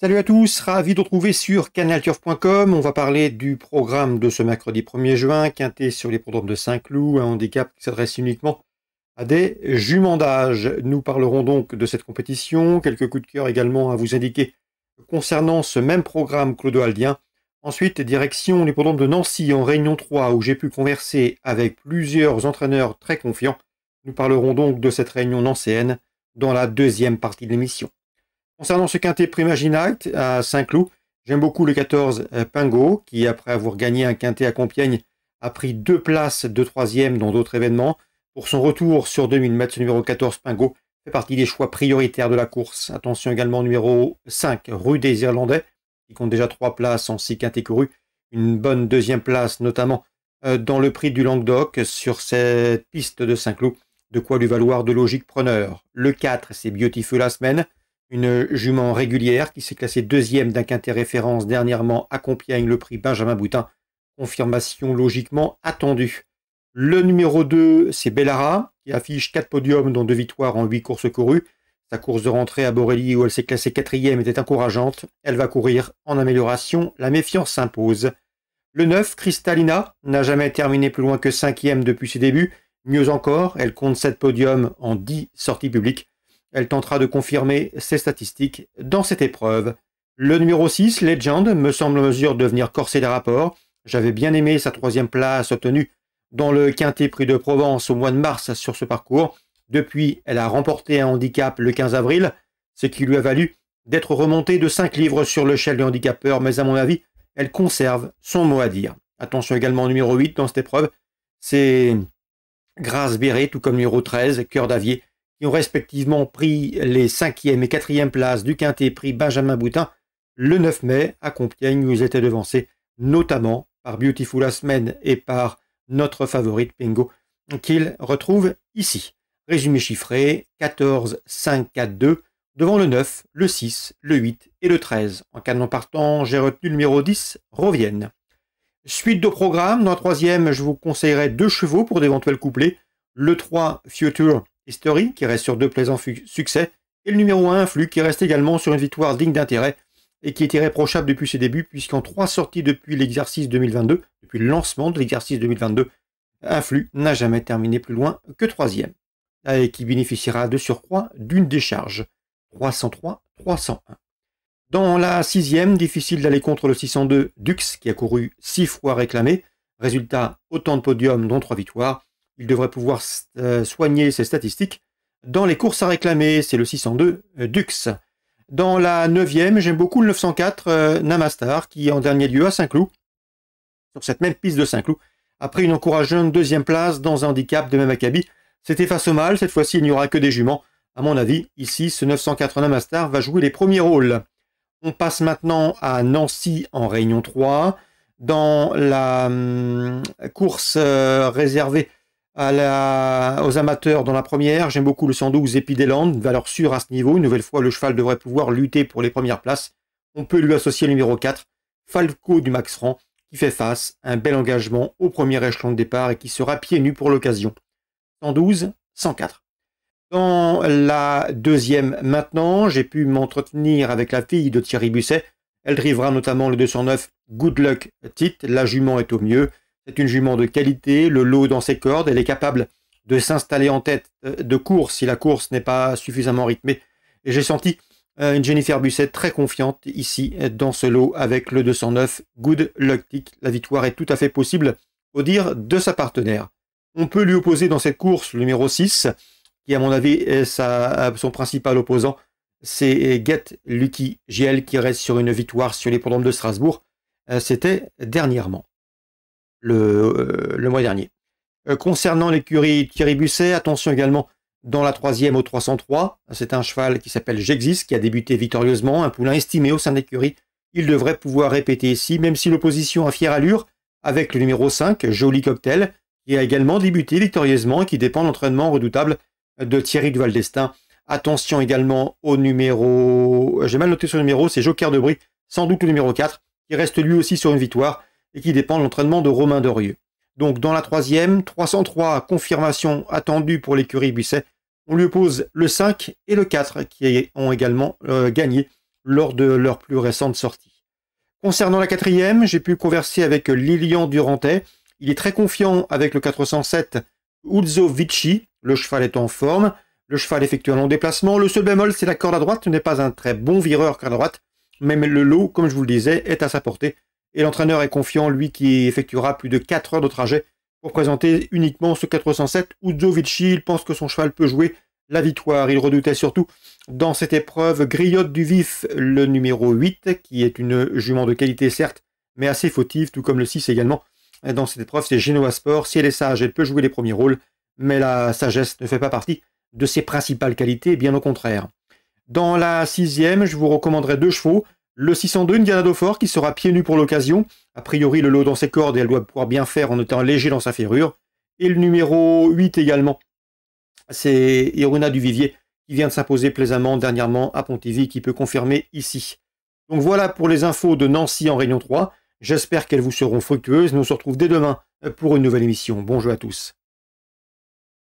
Salut à tous, ravi de retrouver sur canalturf.com. On va parler du programme de ce mercredi 1er juin, quinté sur les programmes de Saint-Cloud, un handicap qui s'adresse uniquement à des juments d'âge. Nous parlerons donc de cette compétition, quelques coups de cœur également à vous indiquer concernant ce même programme clodoaldien. Aldien. Ensuite, direction les programmes de Nancy en Réunion 3 où j'ai pu converser avec plusieurs entraîneurs très confiants. Nous parlerons donc de cette réunion nancéenne dans la deuxième partie de l'émission. Concernant ce quintet Primagine à Saint-Cloud, j'aime beaucoup le 14 euh, Pingo, qui après avoir gagné un quintet à Compiègne, a pris deux places de troisième dans d'autres événements. Pour son retour sur 2000 mètres, ce numéro 14 Pingo fait partie des choix prioritaires de la course. Attention également numéro 5, Rue des Irlandais, qui compte déjà trois places en six quintés courus. Une bonne deuxième place, notamment euh, dans le prix du Languedoc sur cette piste de Saint-Cloud, de quoi lui valoir de logique preneur. Le 4, c'est Beautiful la semaine une jument régulière qui s'est classée deuxième d'un quintet référence dernièrement à le prix Benjamin Boutin. Confirmation logiquement attendue. Le numéro 2, c'est Bellara, qui affiche 4 podiums, dont 2 victoires en 8 courses courues. Sa course de rentrée à Borelli, où elle s'est classée quatrième, était encourageante. Elle va courir en amélioration. La méfiance s'impose. Le 9, Cristalina, n'a jamais terminé plus loin que cinquième depuis ses débuts. Mieux encore, elle compte 7 podiums en 10 sorties publiques. Elle tentera de confirmer ses statistiques dans cette épreuve. Le numéro 6, Legend, me semble en mesure de venir corser les rapports. J'avais bien aimé sa troisième place obtenue dans le Quintet Prix de Provence au mois de mars sur ce parcours. Depuis, elle a remporté un handicap le 15 avril, ce qui lui a valu d'être remontée de 5 livres sur l'échelle du handicapeur. mais à mon avis, elle conserve son mot à dire. Attention également au numéro 8 dans cette épreuve, c'est Grâce Béret, tout comme numéro 13, Cœur d'Avier, qui ont respectivement pris les 5e et 4e places du Quintet Prix Benjamin Boutin le 9 mai à Compiègne, où ils étaient devancés notamment par Beautiful semaine et par notre favorite Pingo, qu'ils retrouvent ici. Résumé chiffré 14, 5, 4, 2, devant le 9, le 6, le 8 et le 13. En cas de non partant, j'ai retenu le numéro 10, reviennent. Suite de programme, dans la troisième, je vous conseillerais deux chevaux pour d'éventuels couplets. Le 3, Future, History, qui reste sur deux plaisants succès, et le numéro 1, Flux, qui reste également sur une victoire digne d'intérêt et qui est irréprochable depuis ses débuts, puisqu'en trois sorties depuis l'exercice 2022, depuis le lancement de l'exercice 2022, un flux n'a jamais terminé plus loin que troisième, et qui bénéficiera de surcroît d'une décharge 303-301. Dans la sixième, difficile d'aller contre le 602 Dux, qui a couru six fois réclamé, résultat autant de podiums dont trois victoires, il devrait pouvoir euh, soigner ses statistiques. Dans les courses à réclamer, c'est le 602 euh, Dux. Dans la 9e, j'aime beaucoup le 904 euh, Namastar, qui est en dernier lieu à Saint-Cloud, sur cette même piste de Saint-Cloud, après une encourageante deuxième place dans un handicap de même acabit. C'était face au mal, cette fois-ci il n'y aura que des juments. À mon avis, ici, ce 904 Namastar va jouer les premiers rôles. On passe maintenant à Nancy en Réunion 3. Dans la hum, course réservée aux amateurs dans la première. J'aime beaucoup le 112 Epideland. valeur sûre à ce niveau. Une nouvelle fois, le cheval devrait pouvoir lutter pour les premières places. On peut lui associer le numéro 4, Falco du Max qui fait face à un bel engagement au premier échelon de départ et qui sera pieds nus pour l'occasion. 112, 104. Dans la deuxième maintenant, j'ai pu m'entretenir avec la fille de Thierry Busset. Elle drivera notamment le 209 Good Luck Tit. La jument est au mieux. C'est une jument de qualité, le lot dans ses cordes, elle est capable de s'installer en tête euh, de course si la course n'est pas suffisamment rythmée. Et j'ai senti euh, une Jennifer Busset très confiante ici euh, dans ce lot avec le 209 Good Luck Tick. La victoire est tout à fait possible au dire de sa partenaire. On peut lui opposer dans cette course le numéro 6, qui à mon avis est son principal opposant, c'est Get Lucky Giel qui reste sur une victoire sur les programmes de Strasbourg. C'était dernièrement. Euh, le, mois dernier. Euh, concernant l'écurie Thierry Busset, attention également dans la troisième au 303. C'est un cheval qui s'appelle J'existe, qui a débuté victorieusement, un poulain estimé au sein de l'écurie. Il devrait pouvoir répéter ici, même si l'opposition a fière allure, avec le numéro 5, Joli Cocktail, qui a également débuté victorieusement et qui dépend de l'entraînement redoutable de Thierry Duval destin Attention également au numéro, j'ai mal noté ce numéro, c'est Joker Debris sans doute le numéro 4, qui reste lui aussi sur une victoire et qui dépend de l'entraînement de Romain Dorieux. Donc dans la troisième, 303 confirmations attendues pour l'écurie Bisset. On lui oppose le 5 et le 4 qui ont également euh, gagné lors de leur plus récente sortie. Concernant la quatrième, j'ai pu converser avec Lilian Durantet. Il est très confiant avec le 407 Uzzo Vici. Le cheval est en forme. Le cheval effectue un long déplacement. Le seul bémol, c'est la corde à droite. Ce n'est pas un très bon vireur qu'à à droite. Mais le lot, comme je vous le disais, est à sa portée et l'entraîneur est confiant, lui, qui effectuera plus de 4 heures de trajet pour présenter uniquement ce 407 Uzovici, il pense que son cheval peut jouer la victoire. Il redoutait surtout dans cette épreuve Griotte du Vif, le numéro 8, qui est une jument de qualité certes, mais assez fautive, tout comme le 6 également. Dans cette épreuve, c'est Genoa Sport. Si elle est sage, elle peut jouer les premiers rôles, mais la sagesse ne fait pas partie de ses principales qualités, bien au contraire. Dans la sixième, je vous recommanderai deux chevaux. Le 602, une Ganado qui sera pieds nus pour l'occasion. A priori, le lot dans ses cordes et elle doit pouvoir bien faire en étant léger dans sa ferrure. Et le numéro 8 également, c'est Iruna du Vivier qui vient de s'imposer plaisamment dernièrement à Pontivy, qui peut confirmer ici. Donc voilà pour les infos de Nancy en Réunion 3. J'espère qu'elles vous seront fructueuses. Nous on se retrouve dès demain pour une nouvelle émission. Bonjour à tous.